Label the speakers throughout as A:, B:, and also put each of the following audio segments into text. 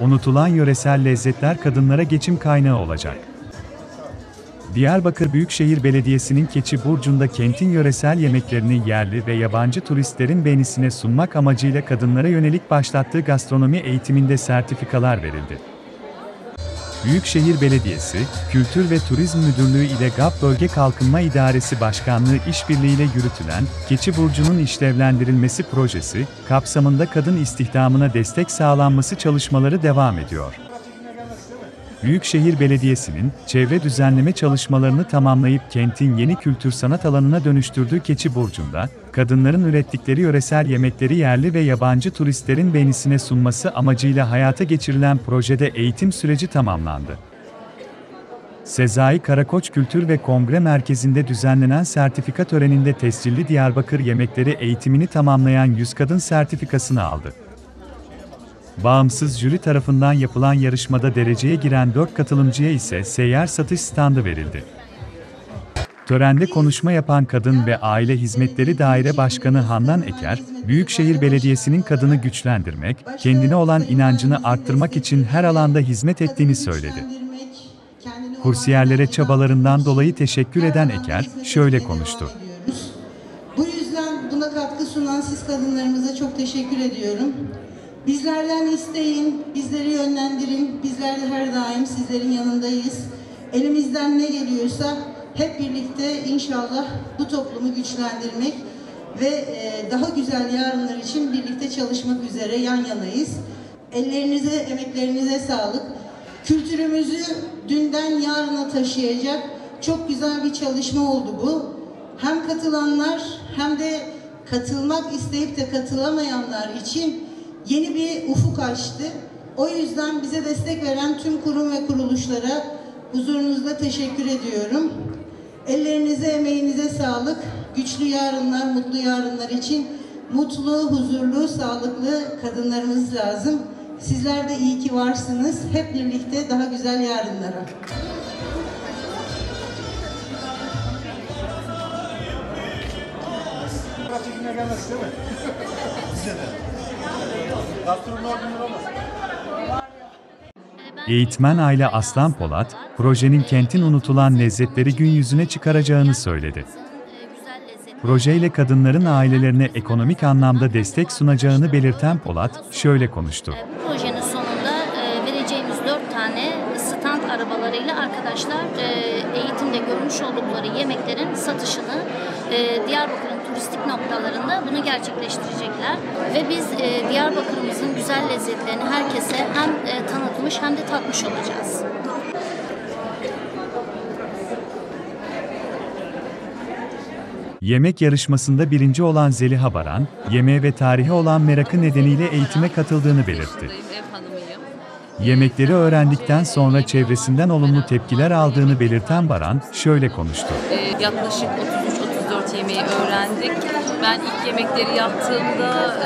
A: unutulan yöresel lezzetler kadınlara geçim kaynağı olacak. Diyarbakır Büyükşehir Belediyesi'nin Keçi Burcu'nda kentin yöresel yemeklerini yerli ve yabancı turistlerin beğenisine sunmak amacıyla kadınlara yönelik başlattığı gastronomi eğitiminde sertifikalar verildi. Büyükşehir Belediyesi, Kültür ve Turizm Müdürlüğü ile GAP Bölge Kalkınma İdaresi Başkanlığı işbirliğiyle yürütülen Keçi Burcu'nun işlevlendirilmesi projesi kapsamında kadın istihdamına destek sağlanması çalışmaları devam ediyor. Büyükşehir Belediyesi'nin çevre düzenleme çalışmalarını tamamlayıp kentin yeni kültür sanat alanına dönüştürdüğü Keçi Burcu'nda, kadınların ürettikleri yöresel yemekleri yerli ve yabancı turistlerin beğenisine sunması amacıyla hayata geçirilen projede eğitim süreci tamamlandı. Sezai Karakoç Kültür ve Kongre Merkezi'nde düzenlenen sertifika töreninde tescilli Diyarbakır yemekleri eğitimini tamamlayan 100 kadın sertifikasını aldı. Bağımsız jüri tarafından yapılan yarışmada dereceye giren 4 katılımcıya ise seyyar satış standı verildi. Törende konuşma yapan Kadın ve Aile Hizmetleri Daire Başkanı Handan Eker, Büyükşehir Belediyesi'nin kadını güçlendirmek, kendine olan inancını arttırmak için her alanda hizmet ettiğini söyledi. Kursiyerlere çabalarından dolayı teşekkür eden Eker, şöyle konuştu.
B: Bu yüzden buna katkı sunan siz kadınlarımıza çok teşekkür ediyorum. Bizlerden isteyin, bizleri yönlendirin. Bizler de her daim sizlerin yanındayız. Elimizden ne geliyorsa hep birlikte inşallah bu toplumu güçlendirmek ve e, daha güzel yarınlar için birlikte çalışmak üzere yan yanayız. Ellerinize, emeklerinize sağlık. Kültürümüzü dünden yarına taşıyacak çok güzel bir çalışma oldu bu. Hem katılanlar hem de katılmak isteyip de katılamayanlar için yeni bir ufuk açtı. O yüzden bize destek veren tüm kurum ve kuruluşlara huzurunuzda teşekkür ediyorum. Ellerinize, emeğinize sağlık. Güçlü yarınlar, mutlu yarınlar için mutlu, huzurlu, sağlıklı kadınlarımız lazım. Sizler de iyi ki varsınız. Hep birlikte daha güzel yarınlara.
A: Kaç gelmez değil mi? Size de. Eğitmen Ayla Aslan Polat, projenin kentin unutulan lezzetleri gün yüzüne çıkaracağını söyledi. Projeyle kadınların ailelerine ekonomik anlamda destek sunacağını belirten Polat, şöyle konuştu. E,
B: bu projenin sonunda e, vereceğimiz dört tane stand arabalarıyla arkadaşlar e, eğitimde görmüş oldukları yemeklerin satışını Diyarbakır'ın turistik noktalarında bunu gerçekleştirecekler. Ve biz Diyarbakır ülkemizin güzel lezzetlerini herkese hem e, tanıtmış hem de tatmış olacağız.
A: Yemek yarışmasında birinci olan Zeliha Baran, yemeğe ve tarihe olan merakı nedeniyle eğitime katıldığını belirtti. Yemekleri öğrendikten sonra çevresinden olumlu tepkiler aldığını belirten Baran şöyle konuştu.
B: Ee, yaklaşık 33-34 yemeği öğrendik. Ben ilk yemekleri yaptığımda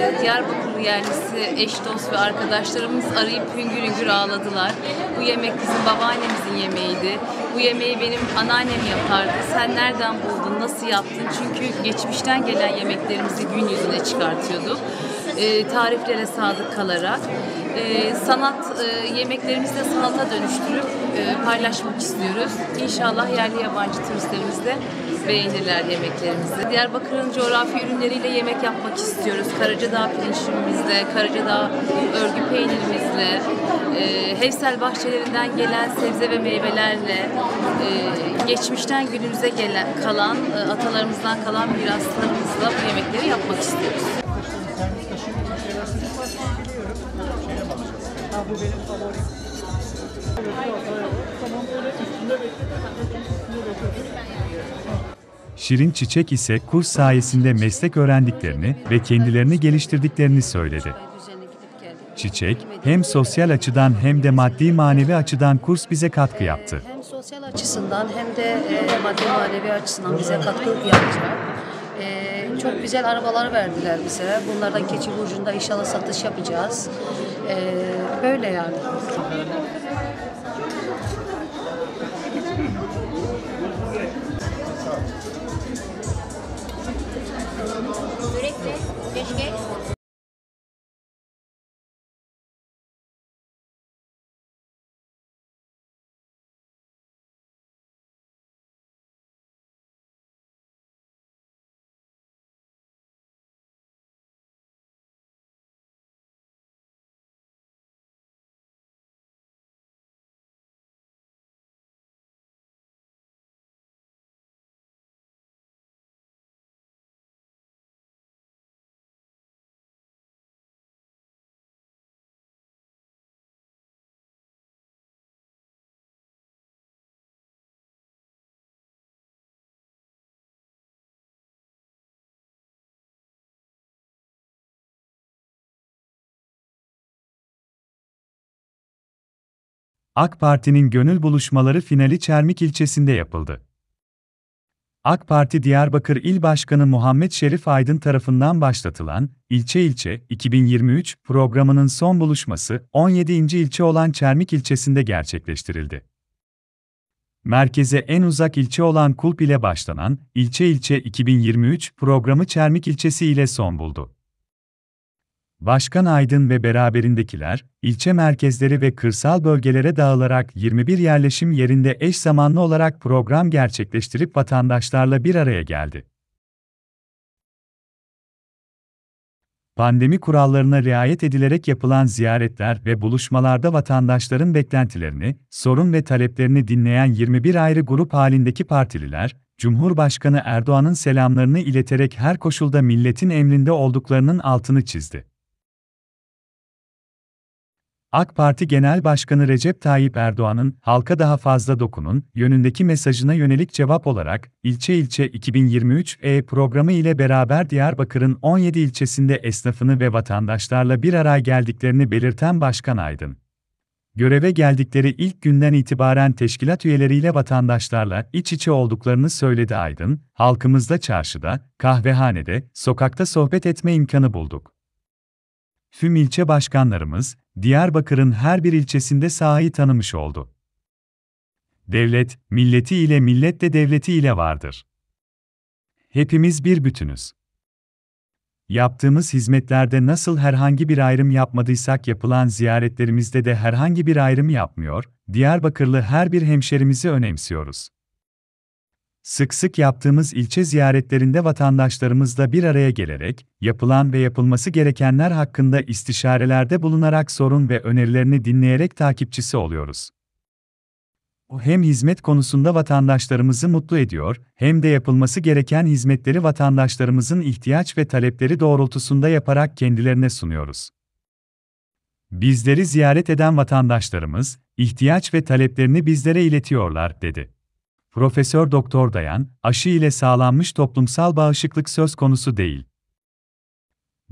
B: e, Diyarbakır Iraklı yerlisi eş dost ve arkadaşlarımız arayıp hüngür hüngür ağladılar. Bu yemek bizim babaannemizin yemeğiydi. Bu yemeği benim anneannem yapardı. Sen nereden buldun, nasıl yaptın? Çünkü geçmişten gelen yemeklerimizi gün yüzüne çıkartıyorduk. E, tariflere sadık kalarak. E, sanat, e, yemeklerimizi de sanata dönüştürüp e, paylaşmak istiyoruz. İnşallah yerli yabancı turistlerimiz de beğenirler yemeklerimizi. Diyarbakır'ın coğrafi ürünleriyle yemek yapmak istiyoruz. Karacadağ pirinçimizle, Karacadağ örgü peynirimizle, e, Hevsel bahçelerinden gelen sebze ve meyvelerle, e, geçmişten günümüze gelen kalan, e, atalarımızdan kalan miraslarımızla bu
A: yemekleri yapmak istiyoruz. bu benim favorim. Tamam böyle üstünde bekliyorsun. Üstünde bekliyorsun. Şirin Çiçek ise kurs sayesinde meslek öğrendiklerini ve kendilerini geliştirdiklerini söyledi. Çiçek, hem sosyal açıdan hem de maddi manevi açıdan kurs bize katkı yaptı. Hem
B: sosyal açısından hem de e, maddi manevi açısından bize katkı yaptılar. E, çok güzel arabalar verdiler bize. Bunlardan keçi burcunda inşallah satış yapacağız. E, böyle yani. 네, 4개, 4개.
A: AK Parti'nin gönül buluşmaları finali Çermik ilçesinde yapıldı. AK Parti Diyarbakır İl Başkanı Muhammed Şerif Aydın tarafından başlatılan İlçe İlçe 2023 programının son buluşması 17. ilçe olan Çermik ilçesinde gerçekleştirildi. Merkeze en uzak ilçe olan Kulp ile başlanan İlçe İlçe 2023 programı Çermik ilçesi ile son buldu. Başkan Aydın ve beraberindekiler, ilçe merkezleri ve kırsal bölgelere dağılarak 21 yerleşim yerinde eş zamanlı olarak program gerçekleştirip vatandaşlarla bir araya geldi. Pandemi kurallarına riayet edilerek yapılan ziyaretler ve buluşmalarda vatandaşların beklentilerini, sorun ve taleplerini dinleyen 21 ayrı grup halindeki partililer, Cumhurbaşkanı Erdoğan'ın selamlarını ileterek her koşulda milletin emrinde olduklarının altını çizdi. AK Parti Genel Başkanı Recep Tayyip Erdoğan'ın halka daha fazla dokunun yönündeki mesajına yönelik cevap olarak ilçe ilçe 2023 E programı ile beraber Diyarbakır'ın 17 ilçesinde esnafını ve vatandaşlarla bir araya geldiklerini belirten Başkan Aydın. Göreve geldikleri ilk günden itibaren teşkilat üyeleriyle vatandaşlarla iç içe olduklarını söyledi Aydın. Halkımızda çarşıda, kahvehanede, sokakta sohbet etme imkanı bulduk tüm ilçe başkanlarımız, Diyarbakır'ın her bir ilçesinde sahayı tanımış oldu. Devlet, milleti ile millet de devleti ile vardır. Hepimiz bir bütünüz. Yaptığımız hizmetlerde nasıl herhangi bir ayrım yapmadıysak yapılan ziyaretlerimizde de herhangi bir ayrım yapmıyor, Diyarbakırlı her bir hemşerimizi önemsiyoruz. Sık sık yaptığımız ilçe ziyaretlerinde vatandaşlarımızla bir araya gelerek, yapılan ve yapılması gerekenler hakkında istişarelerde bulunarak sorun ve önerilerini dinleyerek takipçisi oluyoruz. O hem hizmet konusunda vatandaşlarımızı mutlu ediyor, hem de yapılması gereken hizmetleri vatandaşlarımızın ihtiyaç ve talepleri doğrultusunda yaparak kendilerine sunuyoruz. Bizleri ziyaret eden vatandaşlarımız, ihtiyaç ve taleplerini bizlere iletiyorlar, dedi. Profesör Doktor Dayan, aşı ile sağlanmış toplumsal bağışıklık söz konusu değil.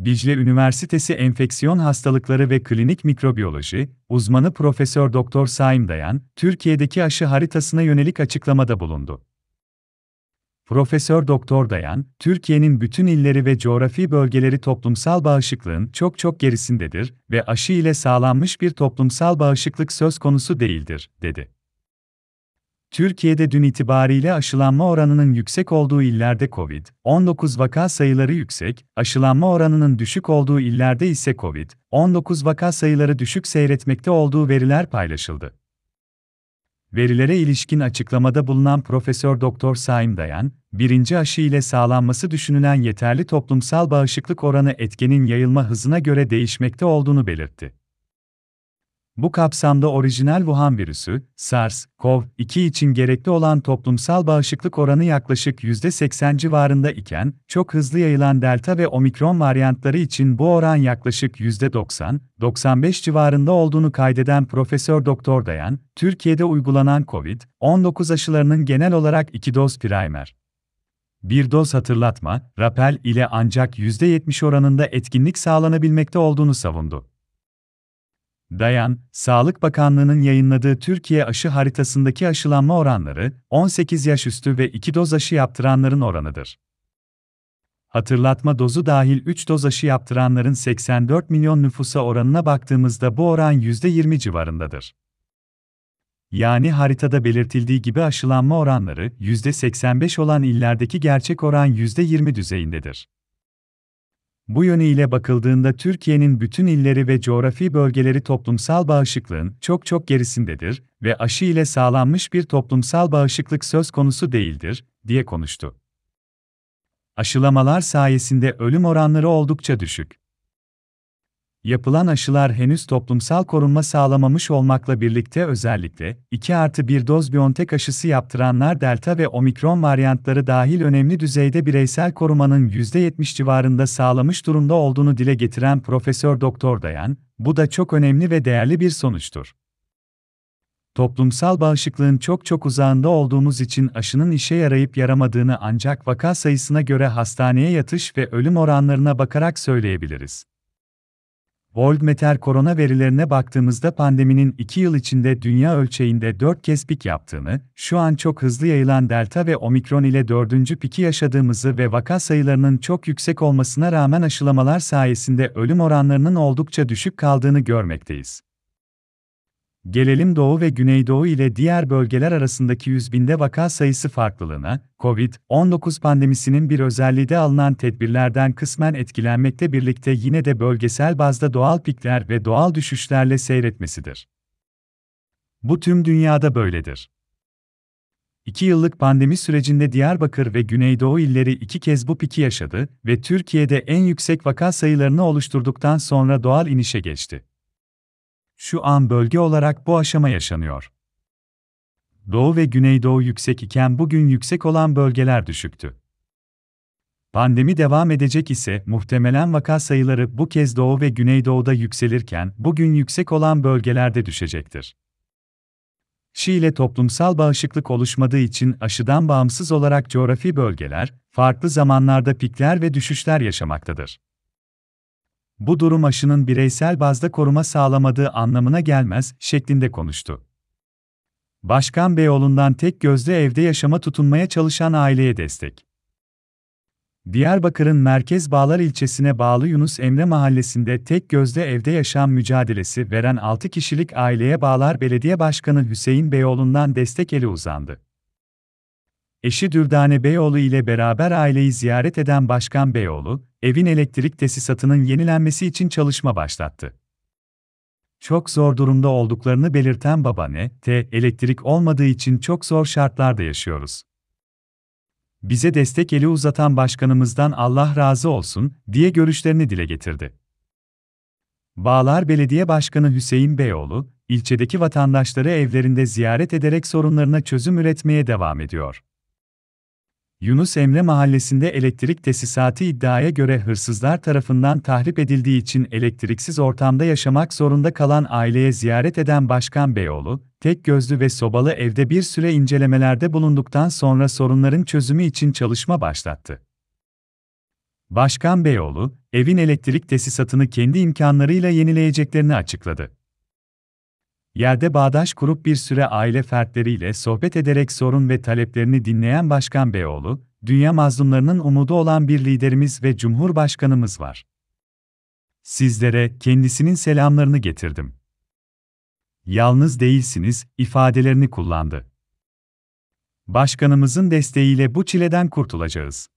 A: Dicle Üniversitesi Enfeksiyon Hastalıkları ve Klinik Mikrobiyoloji uzmanı Profesör Doktor Saim Dayan, Türkiye'deki aşı haritasına yönelik açıklamada bulundu. Profesör Doktor Dayan, Türkiye'nin bütün illeri ve coğrafi bölgeleri toplumsal bağışıklığın çok çok gerisindedir ve aşı ile sağlanmış bir toplumsal bağışıklık söz konusu değildir, dedi. Türkiye'de dün itibariyle aşılanma oranının yüksek olduğu illerde COVID-19 vaka sayıları yüksek, aşılanma oranının düşük olduğu illerde ise COVID-19 vaka sayıları düşük seyretmekte olduğu veriler paylaşıldı. Verilere ilişkin açıklamada bulunan Profesör Doktor Saim Dayan, birinci aşı ile sağlanması düşünülen yeterli toplumsal bağışıklık oranı etkenin yayılma hızına göre değişmekte olduğunu belirtti. Bu kapsamda orijinal Wuhan virüsü, SARS-CoV-2 için gerekli olan toplumsal bağışıklık oranı yaklaşık %80 civarında iken, çok hızlı yayılan Delta ve Omikron varyantları için bu oran yaklaşık %90-95 civarında olduğunu kaydeden Profesör Doktor Dayan, Türkiye'de uygulanan COVID-19 aşılarının genel olarak 2 doz primer bir doz hatırlatma, rapel ile ancak %70 oranında etkinlik sağlanabilmekte olduğunu savundu. Dayan, Sağlık Bakanlığı'nın yayınladığı Türkiye aşı haritasındaki aşılanma oranları, 18 yaş üstü ve 2 doz aşı yaptıranların oranıdır. Hatırlatma dozu dahil 3 doz aşı yaptıranların 84 milyon nüfusa oranına baktığımızda bu oran %20 civarındadır. Yani haritada belirtildiği gibi aşılanma oranları %85 olan illerdeki gerçek oran %20 düzeyindedir. Bu yönüyle bakıldığında Türkiye'nin bütün illeri ve coğrafi bölgeleri toplumsal bağışıklığın çok çok gerisindedir ve aşı ile sağlanmış bir toplumsal bağışıklık söz konusu değildir, diye konuştu. Aşılamalar sayesinde ölüm oranları oldukça düşük. Yapılan aşılar henüz toplumsal korunma sağlamamış olmakla birlikte özellikle 2 artı 1 doz Biontech aşısı yaptıranlar delta ve omikron varyantları dahil önemli düzeyde bireysel korumanın %70 civarında sağlamış durumda olduğunu dile getiren Profesör Doktor Dayan, bu da çok önemli ve değerli bir sonuçtur. Toplumsal bağışıklığın çok çok uzağında olduğumuz için aşının işe yarayıp yaramadığını ancak vaka sayısına göre hastaneye yatış ve ölüm oranlarına bakarak söyleyebiliriz. Worldmeter korona verilerine baktığımızda pandeminin 2 yıl içinde dünya ölçeğinde 4 kez pik yaptığını, şu an çok hızlı yayılan delta ve omikron ile 4. piki yaşadığımızı ve vaka sayılarının çok yüksek olmasına rağmen aşılamalar sayesinde ölüm oranlarının oldukça düşük kaldığını görmekteyiz. Gelelim Doğu ve Güneydoğu ile diğer bölgeler arasındaki yüzbinde vaka sayısı farklılığına, COVID-19 pandemisinin bir özelliği de alınan tedbirlerden kısmen etkilenmekle birlikte yine de bölgesel bazda doğal pikler ve doğal düşüşlerle seyretmesidir. Bu tüm dünyada böyledir. İki yıllık pandemi sürecinde Diyarbakır ve Güneydoğu illeri iki kez bu piki yaşadı ve Türkiye'de en yüksek vaka sayılarını oluşturduktan sonra doğal inişe geçti şu an bölge olarak bu aşama yaşanıyor. Doğu ve Güneydoğu yüksek iken bugün yüksek olan bölgeler düşüktü. Pandemi devam edecek ise muhtemelen vaka sayıları bu kez Doğu ve Güneydoğu'da yükselirken bugün yüksek olan bölgelerde düşecektir. Şiile toplumsal bağışıklık oluşmadığı için aşıdan bağımsız olarak coğrafi bölgeler, farklı zamanlarda pikler ve düşüşler yaşamaktadır bu durum aşının bireysel bazda koruma sağlamadığı anlamına gelmez, şeklinde konuştu. Başkan Beyoğlu'ndan tek gözle evde yaşama tutunmaya çalışan aileye destek. Diyarbakır'ın Merkez Bağlar ilçesine bağlı Yunus Emre Mahallesi'nde tek gözle evde yaşam mücadelesi veren 6 kişilik aileye Bağlar Belediye Başkanı Hüseyin Beyoğlu'ndan destek eli uzandı. Eşi Dürdane Beyoğlu ile beraber aileyi ziyaret eden Başkan Beyoğlu, evin elektrik tesisatının yenilenmesi için çalışma başlattı. Çok zor durumda olduklarını belirten babane, T, elektrik olmadığı için çok zor şartlarda yaşıyoruz. Bize destek eli uzatan başkanımızdan Allah razı olsun, diye görüşlerini dile getirdi. Bağlar Belediye Başkanı Hüseyin Beyoğlu, ilçedeki vatandaşları evlerinde ziyaret ederek sorunlarına çözüm üretmeye devam ediyor. Yunus Emre Mahallesi'nde elektrik tesisatı iddiaya göre hırsızlar tarafından tahrip edildiği için elektriksiz ortamda yaşamak zorunda kalan aileye ziyaret eden Başkan Beyoğlu, tek gözlü ve sobalı evde bir süre incelemelerde bulunduktan sonra sorunların çözümü için çalışma başlattı. Başkan Beyoğlu, evin elektrik tesisatını kendi imkanlarıyla yenileyeceklerini açıkladı. Yerde bağdaş kurup bir süre aile fertleriyle sohbet ederek sorun ve taleplerini dinleyen Başkan Beyoğlu, dünya mazlumlarının umudu olan bir liderimiz ve Cumhurbaşkanımız var. Sizlere kendisinin selamlarını getirdim. Yalnız değilsiniz ifadelerini kullandı. Başkanımızın desteğiyle bu çileden kurtulacağız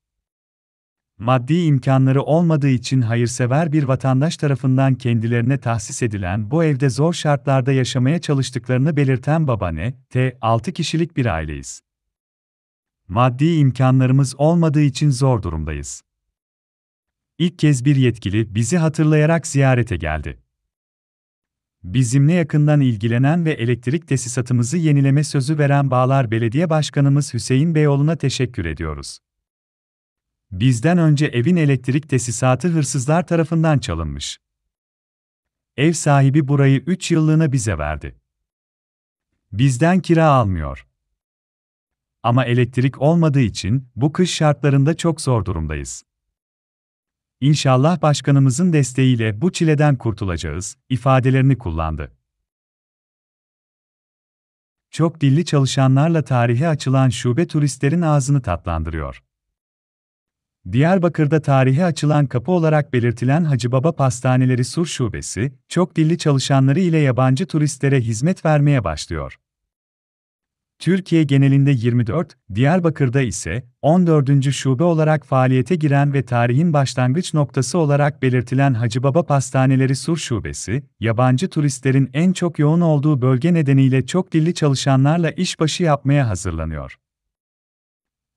A: maddi imkanları olmadığı için hayırsever bir vatandaş tarafından kendilerine tahsis edilen bu evde zor şartlarda yaşamaya çalıştıklarını belirten babaanne, T. 6 kişilik bir aileyiz. Maddi imkanlarımız olmadığı için zor durumdayız. İlk kez bir yetkili bizi hatırlayarak ziyarete geldi. Bizimle yakından ilgilenen ve elektrik tesisatımızı yenileme sözü veren Bağlar Belediye Başkanımız Hüseyin Beyoğlu'na teşekkür ediyoruz. Bizden önce evin elektrik tesisatı hırsızlar tarafından çalınmış. Ev sahibi burayı 3 yıllığına bize verdi. Bizden kira almıyor. Ama elektrik olmadığı için bu kış şartlarında çok zor durumdayız. İnşallah başkanımızın desteğiyle bu çileden kurtulacağız ifadelerini kullandı. Çok dilli çalışanlarla tarihe açılan şube turistlerin ağzını tatlandırıyor. Diyarbakır'da tarihi açılan kapı olarak belirtilen Hacı Baba Pastaneleri Sur Şubesi, çok dilli çalışanları ile yabancı turistlere hizmet vermeye başlıyor. Türkiye genelinde 24, Diyarbakır'da ise 14. şube olarak faaliyete giren ve tarihin başlangıç noktası olarak belirtilen Hacı Baba Pastaneleri Sur Şubesi, yabancı turistlerin en çok yoğun olduğu bölge nedeniyle çok dilli çalışanlarla işbaşı yapmaya hazırlanıyor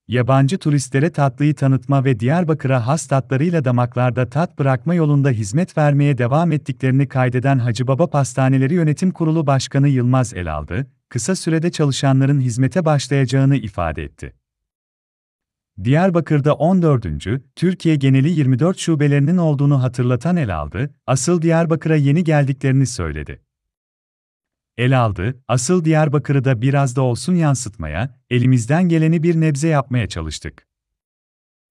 A: yabancı turistlere tatlıyı tanıtma ve Diyarbakır'a has tatlarıyla damaklarda tat bırakma yolunda hizmet vermeye devam ettiklerini kaydeden Hacı Baba Pastaneleri Yönetim Kurulu Başkanı Yılmaz el aldı, kısa sürede çalışanların hizmete başlayacağını ifade etti. Diyarbakır'da 14. Türkiye geneli 24 şubelerinin olduğunu hatırlatan el aldı, asıl Diyarbakır'a yeni geldiklerini söyledi el aldı, asıl Diyarbakır'ı da biraz da olsun yansıtmaya, elimizden geleni bir nebze yapmaya çalıştık.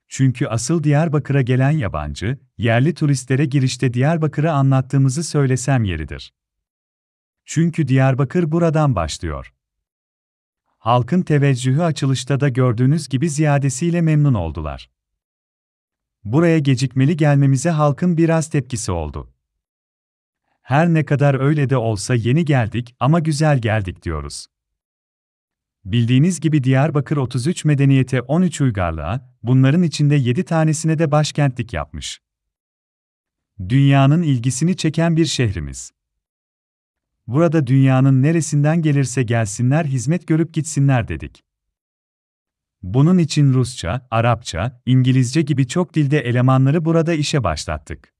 A: Çünkü asıl Diyarbakır'a gelen yabancı, yerli turistlere girişte Diyarbakır'ı anlattığımızı söylesem yeridir. Çünkü Diyarbakır buradan başlıyor. Halkın teveccühü açılışta da gördüğünüz gibi ziyadesiyle memnun oldular. Buraya gecikmeli gelmemize halkın biraz tepkisi oldu. Her ne kadar öyle de olsa yeni geldik ama güzel geldik diyoruz. Bildiğiniz gibi Diyarbakır 33 medeniyete 13 uygarlığa, bunların içinde 7 tanesine de başkentlik yapmış. Dünyanın ilgisini çeken bir şehrimiz. Burada dünyanın neresinden gelirse gelsinler hizmet görüp gitsinler dedik. Bunun için Rusça, Arapça, İngilizce gibi çok dilde elemanları burada işe başlattık.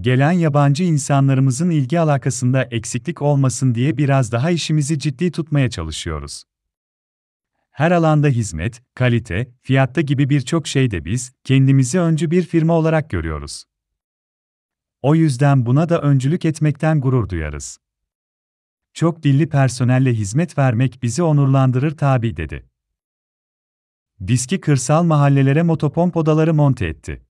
A: Gelen yabancı insanlarımızın ilgi alakasında eksiklik olmasın diye biraz daha işimizi ciddi tutmaya çalışıyoruz. Her alanda hizmet, kalite, fiyatta gibi birçok şeyde biz kendimizi öncü bir firma olarak görüyoruz. O yüzden buna da öncülük etmekten gurur duyarız. Çok dilli personelle hizmet vermek bizi onurlandırır tabi dedi. Diski kırsal mahallelere motopomp odaları monte etti.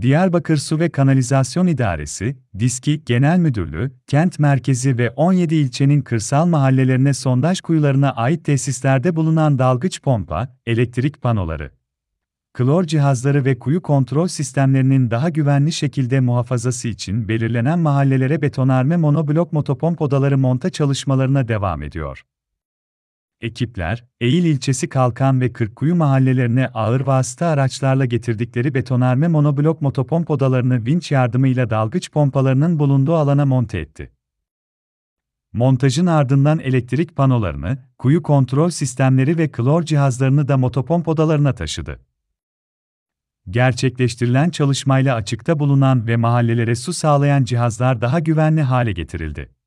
A: Diyarbakır Su ve Kanalizasyon İdaresi, Diski Genel Müdürlüğü, kent merkezi ve 17 ilçenin kırsal mahallelerine sondaj kuyularına ait tesislerde bulunan dalgıç pompa, elektrik panoları, klor cihazları ve kuyu kontrol sistemlerinin daha güvenli şekilde muhafazası için belirlenen mahallelere betonarme monoblok motopomp odaları monta çalışmalarına devam ediyor. Ekipler, Eğil ilçesi Kalkan ve Kırkkuyu mahallelerine ağır vasıta araçlarla getirdikleri betonarme monoblok motopomp odalarını vinç yardımıyla dalgıç pompalarının bulunduğu alana monte etti. Montajın ardından elektrik panolarını, kuyu kontrol sistemleri ve klor cihazlarını da motopomp odalarına taşıdı. Gerçekleştirilen çalışmayla açıkta bulunan ve mahallelere su sağlayan cihazlar daha güvenli hale getirildi.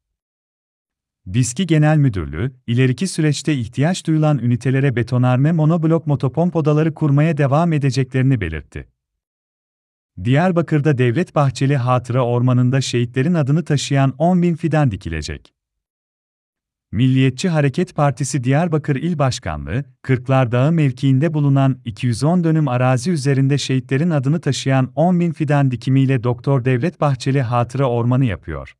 A: BİSKİ Genel Müdürlüğü, ileriki süreçte ihtiyaç duyulan ünitelere betonarme monoblok motopomp odaları kurmaya devam edeceklerini belirtti. Diyarbakır'da Devlet Bahçeli Hatıra Ormanı'nda şehitlerin adını taşıyan 10 bin fidan dikilecek. Milliyetçi Hareket Partisi Diyarbakır İl Başkanlığı, Kırklar Dağı mevkiinde bulunan 210 dönüm arazi üzerinde şehitlerin adını taşıyan 10 bin fidan dikimiyle Doktor Devlet Bahçeli Hatıra Ormanı yapıyor.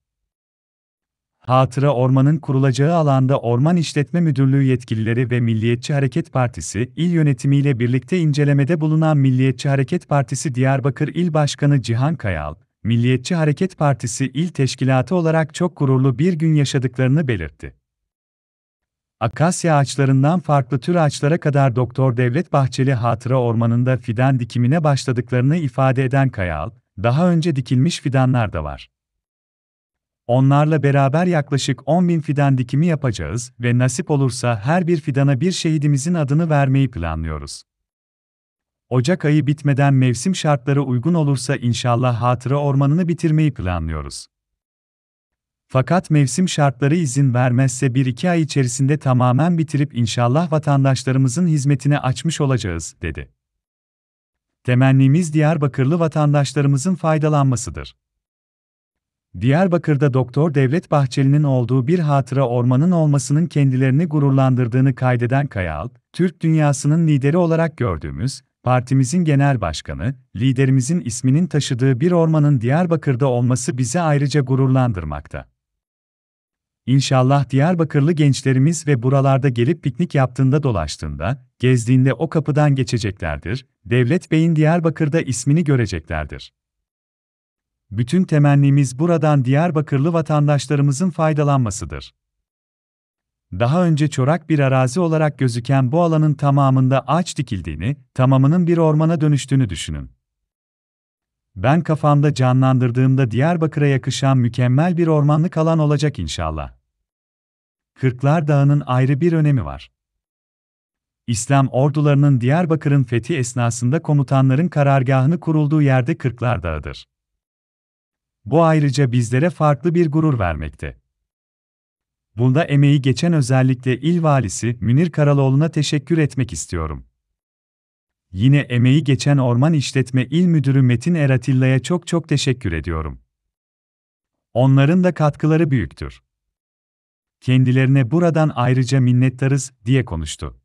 A: Hatıra Orman'ın kurulacağı alanda Orman İşletme Müdürlüğü yetkilileri ve Milliyetçi Hareket Partisi il yönetimiyle birlikte incelemede bulunan Milliyetçi Hareket Partisi Diyarbakır İl Başkanı Cihan Kayal, Milliyetçi Hareket Partisi il teşkilatı olarak çok gururlu bir gün yaşadıklarını belirtti. Akasya ağaçlarından farklı tür ağaçlara kadar Doktor Devlet Bahçeli Hatıra Ormanı'nda fidan dikimine başladıklarını ifade eden Kayal, daha önce dikilmiş fidanlar da var. Onlarla beraber yaklaşık 10 bin fidan dikimi yapacağız ve nasip olursa her bir fidana bir şehidimizin adını vermeyi planlıyoruz. Ocak ayı bitmeden mevsim şartları uygun olursa inşallah hatıra ormanını bitirmeyi planlıyoruz. Fakat mevsim şartları izin vermezse 1-2 ay içerisinde tamamen bitirip inşallah vatandaşlarımızın hizmetine açmış olacağız, dedi. Temennimiz Diyarbakırlı vatandaşlarımızın faydalanmasıdır. Diyarbakır'da Doktor Devlet Bahçeli'nin olduğu bir hatıra ormanın olmasının kendilerini gururlandırdığını kaydeden Kayal, Türk dünyasının lideri olarak gördüğümüz, partimizin genel başkanı, liderimizin isminin taşıdığı bir ormanın Diyarbakır'da olması bizi ayrıca gururlandırmakta. İnşallah Diyarbakırlı gençlerimiz ve buralarda gelip piknik yaptığında dolaştığında, gezdiğinde o kapıdan geçeceklerdir, Devlet Bey'in Diyarbakır'da ismini göreceklerdir bütün temennimiz buradan Diyarbakırlı vatandaşlarımızın faydalanmasıdır. Daha önce çorak bir arazi olarak gözüken bu alanın tamamında ağaç dikildiğini, tamamının bir ormana dönüştüğünü düşünün. Ben kafamda canlandırdığımda Diyarbakır'a yakışan mükemmel bir ormanlık alan olacak inşallah. Kırklar Dağı'nın ayrı bir önemi var. İslam ordularının Diyarbakır'ın fethi esnasında komutanların karargahını kurulduğu yerde Kırklar Dağı'dır. Bu ayrıca bizlere farklı bir gurur vermekte. Bunda emeği geçen özellikle il valisi Münir Karaloğlu'na teşekkür etmek istiyorum. Yine emeği geçen Orman İşletme İl Müdürü Metin Eratilla'ya çok çok teşekkür ediyorum. Onların da katkıları büyüktür. Kendilerine buradan ayrıca minnettarız, diye konuştu.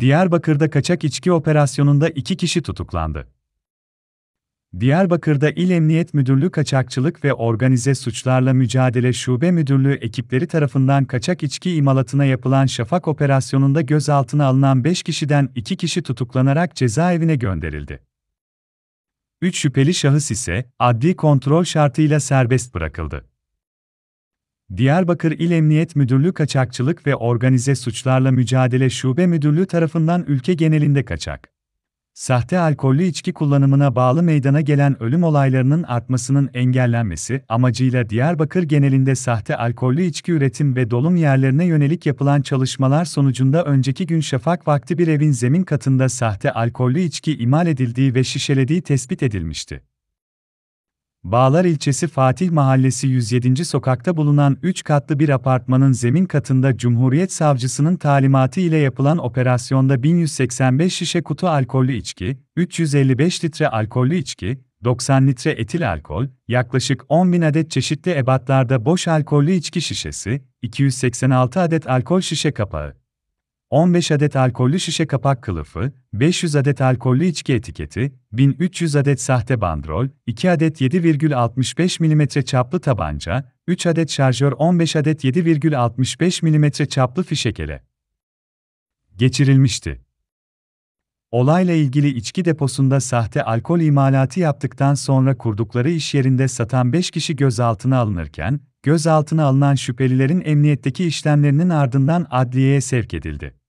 A: Diyarbakır'da kaçak içki operasyonunda iki kişi tutuklandı. Diyarbakır'da İl Emniyet Müdürlüğü Kaçakçılık ve Organize Suçlarla Mücadele Şube Müdürlüğü ekipleri tarafından kaçak içki imalatına yapılan Şafak operasyonunda gözaltına alınan 5 kişiden 2 kişi tutuklanarak cezaevine gönderildi. 3 şüpheli şahıs ise adli kontrol şartıyla serbest bırakıldı. Diyarbakır İl Emniyet Müdürlüğü Kaçakçılık ve Organize Suçlarla Mücadele Şube Müdürlüğü tarafından ülke genelinde kaçak sahte alkollü içki kullanımına bağlı meydana gelen ölüm olaylarının artmasının engellenmesi amacıyla Diyarbakır genelinde sahte alkollü içki üretim ve dolum yerlerine yönelik yapılan çalışmalar sonucunda önceki gün şafak vakti bir evin zemin katında sahte alkollü içki imal edildiği ve şişelediği tespit edilmişti. Bağlar ilçesi Fatih Mahallesi 107. sokakta bulunan 3 katlı bir apartmanın zemin katında Cumhuriyet Savcısının talimatı ile yapılan operasyonda 1185 şişe kutu alkollü içki, 355 litre alkollü içki, 90 litre etil alkol, yaklaşık 10 bin adet çeşitli ebatlarda boş alkollü içki şişesi, 286 adet alkol şişe kapağı, 15 adet alkollü şişe kapak kılıfı, 500 adet alkollü içki etiketi, 1300 adet sahte bandrol, 2 adet 7,65 mm çaplı tabanca, 3 adet şarjör 15 adet 7,65 mm çaplı fişek geçirilmişti. Olayla ilgili içki deposunda sahte alkol imalatı yaptıktan sonra kurdukları iş yerinde satan 5 kişi gözaltına alınırken, gözaltına alınan şüphelilerin emniyetteki işlemlerinin ardından adliyeye sevk edildi.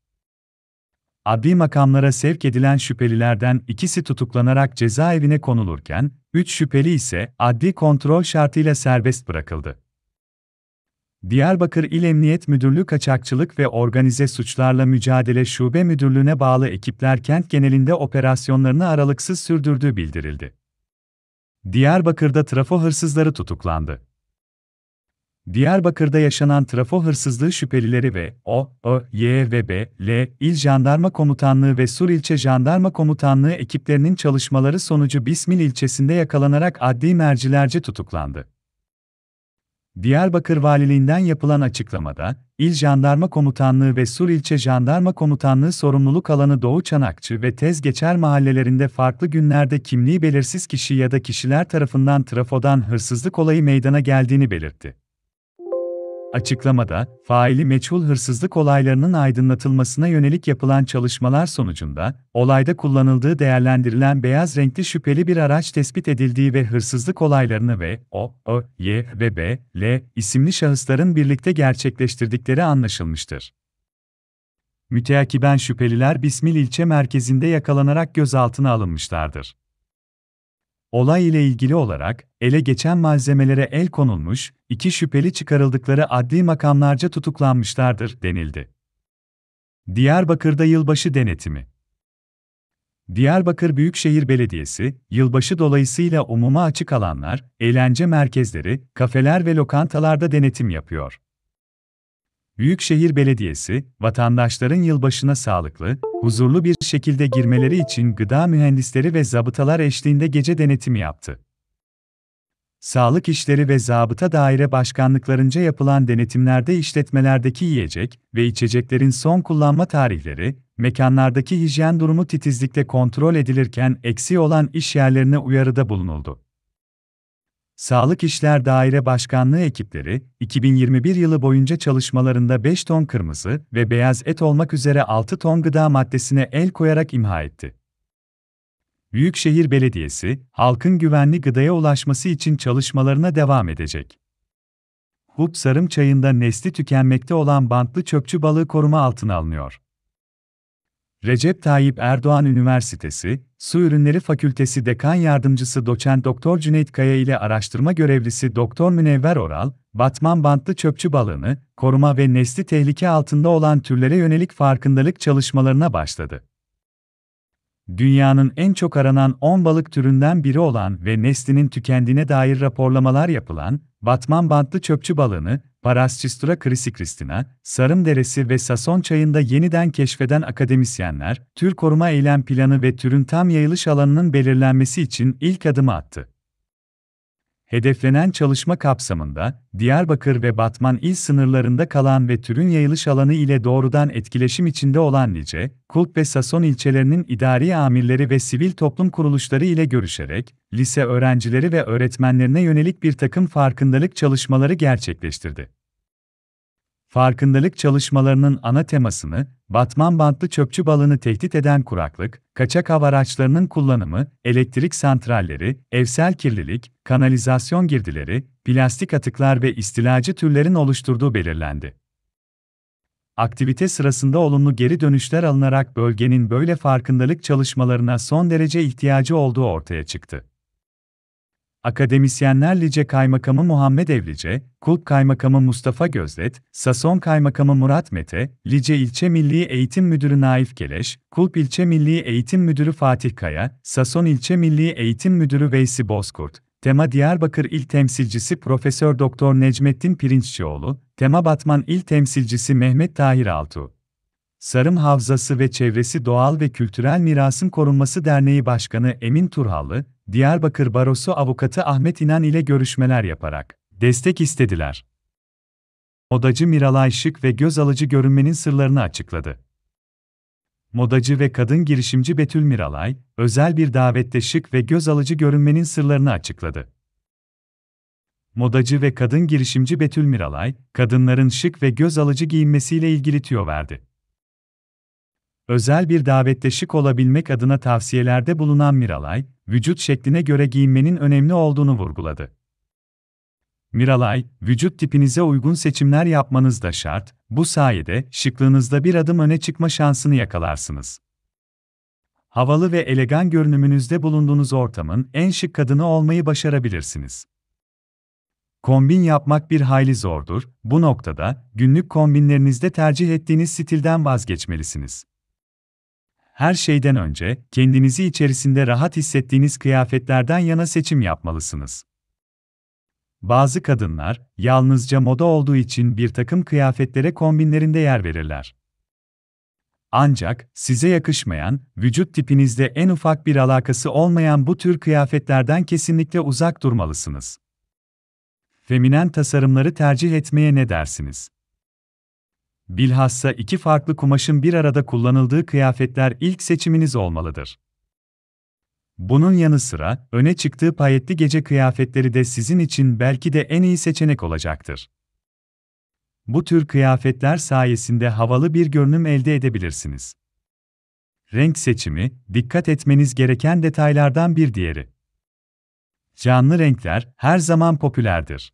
A: Adli makamlara sevk edilen şüphelilerden ikisi tutuklanarak cezaevine konulurken, üç şüpheli ise adli kontrol şartıyla serbest bırakıldı. Diyarbakır İl Emniyet Müdürlüğü Kaçakçılık ve Organize Suçlarla Mücadele Şube Müdürlüğü'ne bağlı ekipler kent genelinde operasyonlarını aralıksız sürdürdüğü bildirildi. Diyarbakır'da trafo hırsızları tutuklandı. Diyarbakır'da yaşanan trafo hırsızlığı şüphelileri ve O, Ö, Y ve B, L, İl Jandarma Komutanlığı ve Sur İlçe Jandarma Komutanlığı ekiplerinin çalışmaları sonucu Bismil ilçesinde yakalanarak adli mercilerce tutuklandı. Diyarbakır Valiliğinden yapılan açıklamada, İl Jandarma Komutanlığı ve Sur İlçe Jandarma Komutanlığı sorumluluk alanı Doğu Çanakçı ve Tezgeçer mahallelerinde farklı günlerde kimliği belirsiz kişi ya da kişiler tarafından trafodan hırsızlık olayı meydana geldiğini belirtti. Açıklamada, faili meçhul hırsızlık olaylarının aydınlatılmasına yönelik yapılan çalışmalar sonucunda, olayda kullanıldığı değerlendirilen beyaz renkli şüpheli bir araç tespit edildiği ve hırsızlık olaylarını ve O, Ö, Y ve B, L isimli şahısların birlikte gerçekleştirdikleri anlaşılmıştır. Müteakiben şüpheliler Bismil ilçe merkezinde yakalanarak gözaltına alınmışlardır. Olay ile ilgili olarak, ele geçen malzemelere el konulmuş, iki şüpheli çıkarıldıkları adli makamlarca tutuklanmışlardır denildi. Diyarbakır'da yılbaşı denetimi Diyarbakır Büyükşehir Belediyesi, yılbaşı dolayısıyla umuma açık alanlar, eğlence merkezleri, kafeler ve lokantalarda denetim yapıyor. Büyükşehir Belediyesi, vatandaşların yılbaşına sağlıklı, huzurlu bir şekilde girmeleri için gıda mühendisleri ve zabıtalar eşliğinde gece denetimi yaptı. Sağlık İşleri ve Zabıta Daire Başkanlıklarınca yapılan denetimlerde işletmelerdeki yiyecek ve içeceklerin son kullanma tarihleri, mekanlardaki hijyen durumu titizlikle kontrol edilirken eksiği olan iş yerlerine uyarıda bulunuldu. Sağlık İşler Daire Başkanlığı ekipleri, 2021 yılı boyunca çalışmalarında 5 ton kırmızı ve beyaz et olmak üzere 6 ton gıda maddesine el koyarak imha etti. Büyükşehir Belediyesi, halkın güvenli gıdaya ulaşması için çalışmalarına devam edecek. Hub Sarım Çayı'nda nesli tükenmekte olan bantlı çöpçü balığı koruma altına alınıyor. Recep Tayyip Erdoğan Üniversitesi, Su Ürünleri Fakültesi Dekan Yardımcısı Doçent Doktor Cüneyt Kaya ile araştırma görevlisi Doktor Münevver Oral, batman bantlı çöpçü balığını, koruma ve nesli tehlike altında olan türlere yönelik farkındalık çalışmalarına başladı. Dünyanın en çok aranan 10 balık türünden biri olan ve neslinin tükendiğine dair raporlamalar yapılan, Batman bantlı çöpçü balığını, Parascistura crisicristina, Sarım Deresi ve Sason Çayı'nda yeniden keşfeden akademisyenler, tür koruma eylem planı ve türün tam yayılış alanının belirlenmesi için ilk adımı attı. Hedeflenen çalışma kapsamında, Diyarbakır ve Batman il sınırlarında kalan ve türün yayılış alanı ile doğrudan etkileşim içinde olan Lice, Kulp ve Sason ilçelerinin idari amirleri ve sivil toplum kuruluşları ile görüşerek, lise öğrencileri ve öğretmenlerine yönelik bir takım farkındalık çalışmaları gerçekleştirdi. Farkındalık çalışmalarının ana temasını, batman bantlı çöpçü balını tehdit eden kuraklık, kaçak hava araçlarının kullanımı, elektrik santralleri, evsel kirlilik, kanalizasyon girdileri, plastik atıklar ve istilacı türlerin oluşturduğu belirlendi. Aktivite sırasında olumlu geri dönüşler alınarak bölgenin böyle farkındalık çalışmalarına son derece ihtiyacı olduğu ortaya çıktı. Akademisyenlerlice Kaymakamı Muhammed Evlice, Kulp Kaymakamı Mustafa Gözdet, Sason Kaymakamı Murat Mete, Lice İlçe Milli Eğitim Müdürü Naif Keleş, Kulp İlçe Milli Eğitim Müdürü Fatih Kaya, Sason İlçe Milli Eğitim Müdürü Veysi Bozkurt, Tema Diyarbakır İl Temsilcisi Profesör Doktor Necmettin Pirinççioğlu, Tema Batman İl Temsilcisi Mehmet Tahir Altu. Sarım Havzası ve Çevresi Doğal ve Kültürel Mirasın Korunması Derneği Başkanı Emin Turhallı, Diyarbakır Barosu Avukatı Ahmet İnan ile görüşmeler yaparak destek istediler. Modacı Miralay Şık ve göz alıcı görünmenin sırlarını açıkladı. Modacı ve kadın girişimci Betül Miralay, özel bir davette şık ve göz alıcı görünmenin sırlarını açıkladı. Modacı ve kadın girişimci Betül Miralay, kadınların şık ve göz alıcı giyinmesiyle ilgili tüyo verdi özel bir davette şık olabilmek adına tavsiyelerde bulunan Miralay, vücut şekline göre giyinmenin önemli olduğunu vurguladı. Miralay, vücut tipinize uygun seçimler yapmanız da şart, bu sayede şıklığınızda bir adım öne çıkma şansını yakalarsınız. Havalı ve elegan görünümünüzde bulunduğunuz ortamın en şık kadını olmayı başarabilirsiniz. Kombin yapmak bir hayli zordur, bu noktada, günlük kombinlerinizde tercih ettiğiniz stilden vazgeçmelisiniz her şeyden önce kendinizi içerisinde rahat hissettiğiniz kıyafetlerden yana seçim yapmalısınız. Bazı kadınlar, yalnızca moda olduğu için bir takım kıyafetlere kombinlerinde yer verirler. Ancak, size yakışmayan, vücut tipinizde en ufak bir alakası olmayan bu tür kıyafetlerden kesinlikle uzak durmalısınız. Feminen tasarımları tercih etmeye ne dersiniz? Bilhassa iki farklı kumaşın bir arada kullanıldığı kıyafetler ilk seçiminiz olmalıdır. Bunun yanı sıra, öne çıktığı payetli gece kıyafetleri de sizin için belki de en iyi seçenek olacaktır. Bu tür kıyafetler sayesinde havalı bir görünüm elde edebilirsiniz. Renk seçimi, dikkat etmeniz gereken detaylardan bir diğeri. Canlı renkler her zaman popülerdir.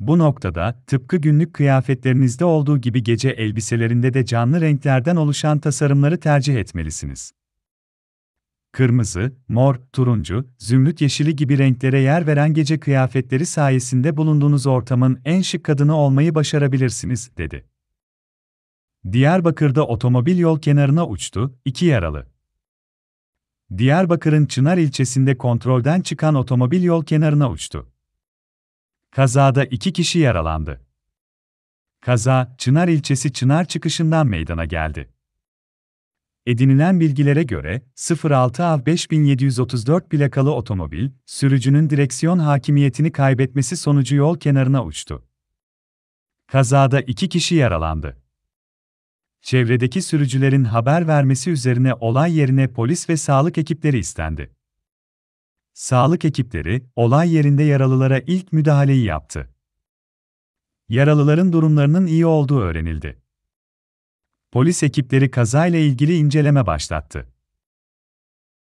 A: Bu noktada, tıpkı günlük kıyafetlerinizde olduğu gibi gece elbiselerinde de canlı renklerden oluşan tasarımları tercih etmelisiniz. Kırmızı, mor, turuncu, zümrüt yeşili gibi renklere yer veren gece kıyafetleri sayesinde bulunduğunuz ortamın en şık kadını olmayı başarabilirsiniz, dedi. Diyarbakır'da otomobil yol kenarına uçtu, iki yaralı. Diyarbakır'ın Çınar ilçesinde kontrolden çıkan otomobil yol kenarına uçtu. Kazada iki kişi yaralandı. Kaza, Çınar ilçesi Çınar çıkışından meydana geldi. Edinilen bilgilere göre 06 av 5734 plakalı otomobil, sürücünün direksiyon hakimiyetini kaybetmesi sonucu yol kenarına uçtu. Kazada iki kişi yaralandı. Çevredeki sürücülerin haber vermesi üzerine olay yerine polis ve sağlık ekipleri istendi. Sağlık ekipleri, olay yerinde yaralılara ilk müdahaleyi yaptı. Yaralıların durumlarının iyi olduğu öğrenildi. Polis ekipleri kazayla ilgili inceleme başlattı.